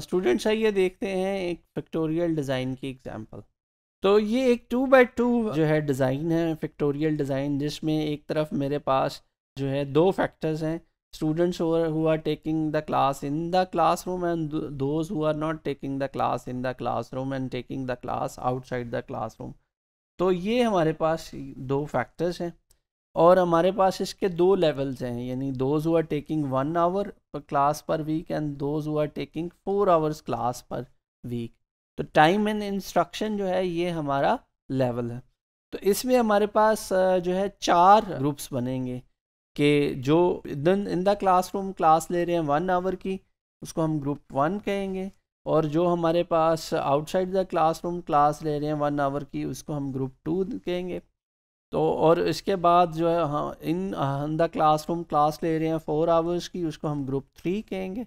Students आइए देखते हैं एक फैक्टोरियल डिज़ाइन की एग्जांपल तो ये एक टू बाई टू जो है डिज़ाइन है फैक्टोरियल डिज़ाइन जिसमें एक तरफ मेरे पास जो है दो फैक्टर्स हैं students who are taking the class in the class room and those who are not taking the class in the class room and taking the class outside the class room तो ये हमारे पास दो factors हैं और हमारे पास इसके दो levels हैं यानी those who are taking one hour per class per week and those who are taking four hours class per week तो टाइम एंड इंस्ट्रक्शन जो है ये हमारा लेवल है तो इसमें हमारे पास जो है चार ग्रुप्स बनेंगे कि जो दिन इन द क्लासरूम क्लास ले रहे हैं वन आवर की उसको हम ग्रुप वन कहेंगे और जो हमारे पास आउटसाइड द क्लासरूम क्लास ले रहे हैं वन आवर की उसको हम ग्रुप टू कहेंगे तो और इसके बाद जो है हाँ इन इन हाँ, द क्लासरूम क्लास ले रहे हैं फोर आवर्स की उसको हम ग्रुप थ्री कहेंगे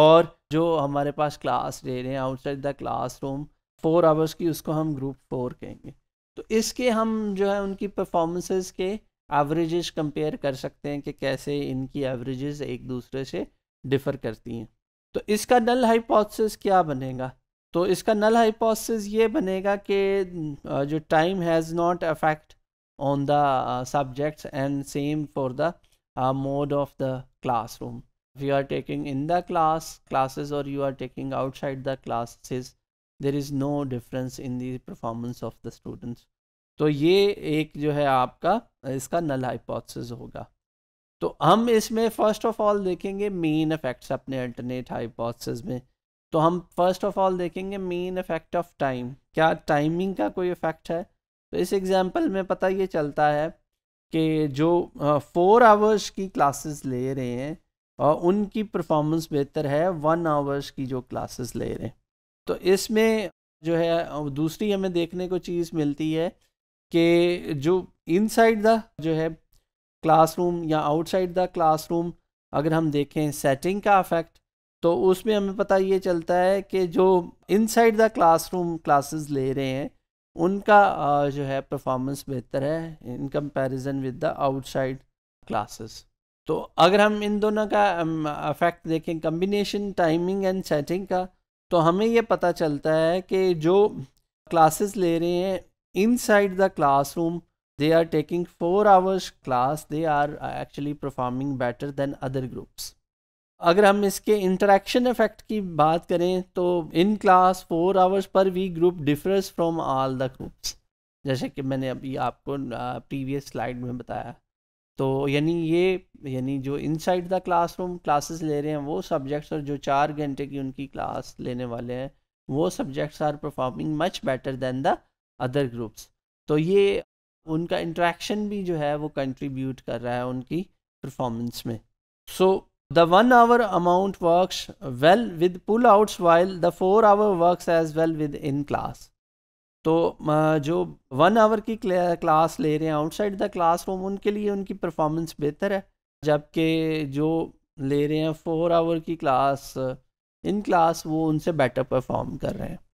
और जो हमारे पास क्लास ले रहे हैं outside the classroom four hours की उसको हम ग्रुप फोर कहेंगे तो इसके हम जो है उनकी परफॉर्मेंसेस के एवरेजेस कंपेयर कर सकते हैं कि कैसे इनकी एवरेजेस एक दूसरे से डिफ़र करती हैं तो इसका नल हाइपोथेसिस क्या बनेगा तो इसका नल हाइपोथेसिस ये बनेगा कि जो time has not affect on the uh, subjects and same for the uh, mode of the classroom if you are taking in the class classes or you are taking outside the classes there is no difference in the performance of the students तो ये एक जो है आपका इसका null hypothesis होगा तो हम इसमें फर्स्ट ऑफ ऑल देखेंगे मेन इफेक्ट्स अपने अल्टरनेट हाइपोथेसिस में तो हम फर्स्ट ऑफ ऑल देखेंगे मेन इफेक्ट ऑफ टाइम क्या टाइमिंग का कोई इफेक्ट है तो इस एग्ज़ाम्पल में पता ये चलता है कि जो फोर आवर्स की क्लासेस ले रहे हैं और उनकी परफॉर्मेंस बेहतर है वन आवर्स की जो क्लासेस ले रहे हैं तो इसमें जो है दूसरी हमें देखने को चीज़ मिलती है कि जो इनसाइड द जो है क्लासरूम या आउटसाइड द क्लासरूम अगर हम देखें सेटिंग का अफेक्ट तो उसमें हमें पता ये चलता है कि जो इनसाइड द क्लासरूम क्लासेस ले रहे हैं उनका जो है परफॉर्मेंस बेहतर है in comparison with the outside classes तो अगर हम इन दोनों का अफेक्ट देखें कम्बिनेशन टाइमिंग एंड सेटिंग का तो हमें ये पता चलता है कि जो क्लासेस ले रहे हैं inside the classroom they are taking four hours class they are actually performing better than other groups अगर हम इसके इंटरेक्शन इफेक्ट की बात करें तो in class four hours per we group difference from all the groups जैसे कि मैंने अभी आपको प्रीवियस स्लाइड में बताया तो यानी ये यानी जो इनसाइड द क्लासरूम क्लासेस ले रहे हैं वो सब्जेक्ट्स और जो चार घंटे की उनकी क्लास लेने वाले हैं वो subjects are performing much better than the other groups तो ये उनका इंट्रैक्शन भी जो है वो कंट्रीब्यूट कर रहा है उनकी परफॉर्मेंस में सो so, The one hour amount works well with pull outs while the four hour works as well with in class. तो जो वन आवर की क्लास ले रहे हैं आउटसाइड द क्लासरूम उनके लिए उनकी परफॉर्मेंस बेहतर है जबकि जो ले रहे हैं फोर आवर की क्लास इन क्लास वो उनसे बेटर परफॉर्म कर रहे हैं